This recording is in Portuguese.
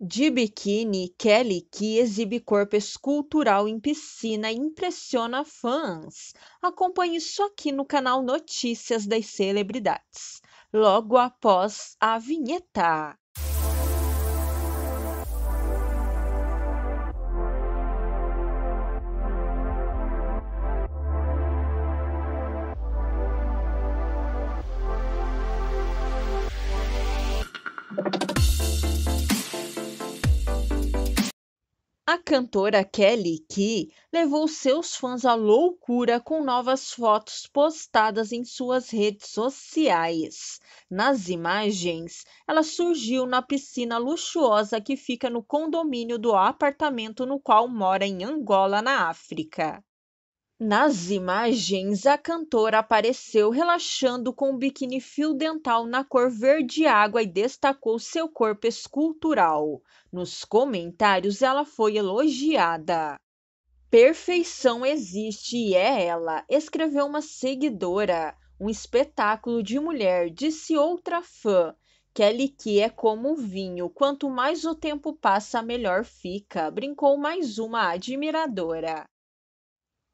De biquíni, Kelly, que exibe corpo escultural em piscina impressiona fãs. Acompanhe isso aqui no canal Notícias das Celebridades, logo após a vinheta. A cantora Kelly Key levou seus fãs à loucura com novas fotos postadas em suas redes sociais. Nas imagens, ela surgiu na piscina luxuosa que fica no condomínio do apartamento no qual mora em Angola, na África. Nas imagens, a cantora apareceu relaxando com um biquíni fio dental na cor verde água e destacou seu corpo escultural. Nos comentários, ela foi elogiada. Perfeição existe e é ela, escreveu uma seguidora. Um espetáculo de mulher, disse outra fã. Kelly que é como o vinho, quanto mais o tempo passa, melhor fica, brincou mais uma admiradora.